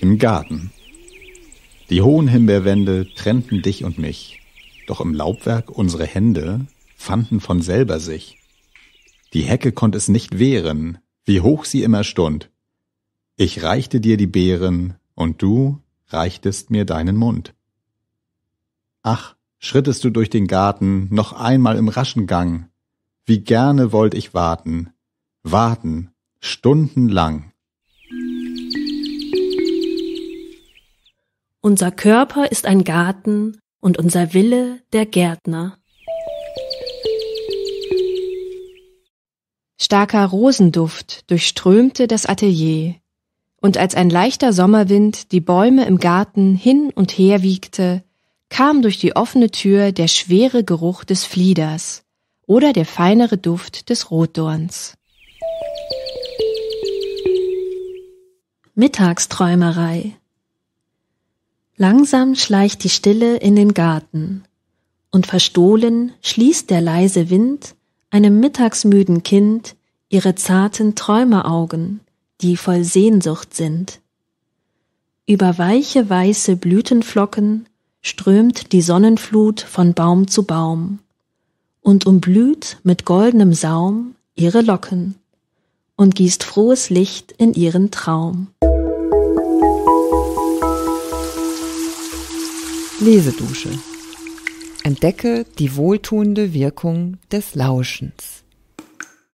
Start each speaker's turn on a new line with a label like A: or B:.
A: im Garten. Die hohen Himbeerwände trennten dich und mich, doch im Laubwerk unsere Hände fanden von selber sich. Die Hecke konnte es nicht wehren, wie hoch sie immer stund. Ich reichte dir die Beeren, und du reichtest mir deinen Mund. Ach, schrittest du durch den Garten, noch einmal im raschen Gang. Wie gerne wollt ich warten, warten, stundenlang.
B: Unser Körper ist ein Garten und unser Wille der Gärtner. Starker Rosenduft
C: durchströmte das Atelier, und als ein leichter Sommerwind die Bäume im Garten hin und her wiegte, kam durch die offene Tür der schwere Geruch des Flieders oder der feinere Duft des Rotdorns.
B: Mittagsträumerei Langsam schleicht die Stille in den Garten, und verstohlen schließt der leise Wind einem mittagsmüden Kind ihre zarten Träumeraugen, die voll Sehnsucht sind. Über weiche weiße Blütenflocken strömt die Sonnenflut von Baum zu Baum und umblüht mit goldenem Saum ihre Locken und gießt frohes Licht in ihren Traum. Lesedusche. Entdecke die wohltuende Wirkung des Lauschens.